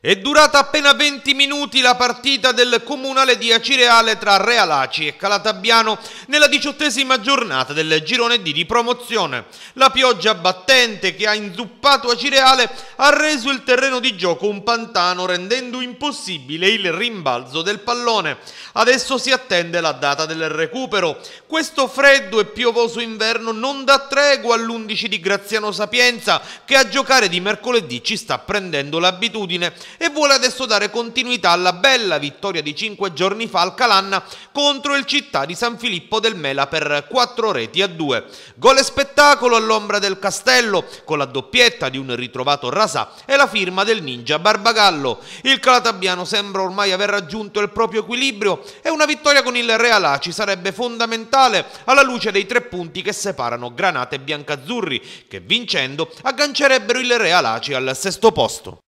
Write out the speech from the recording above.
È durata appena 20 minuti la partita del comunale di Acireale tra Realaci e Calatabiano nella diciottesima giornata del girone D di promozione. La pioggia battente che ha inzuppato Acireale ha reso il terreno di gioco un pantano rendendo impossibile il rimbalzo del pallone. Adesso si attende la data del recupero. Questo freddo e piovoso inverno non dà tregua all'11 di Graziano Sapienza che a giocare di mercoledì ci sta prendendo l'abitudine e vuole adesso dare continuità alla bella vittoria di 5 giorni fa al Calanna contro il Città di San Filippo del Mela per 4 reti a 2. Gol e spettacolo all'ombra del Castello con la doppietta di un ritrovato Rasà e la firma del ninja Barbagallo. Il Calatabiano sembra ormai aver raggiunto il proprio equilibrio e una vittoria con il Real Aci sarebbe fondamentale alla luce dei tre punti che separano Granate e Biancazzurri che vincendo aggancerebbero il Real Aci al sesto posto.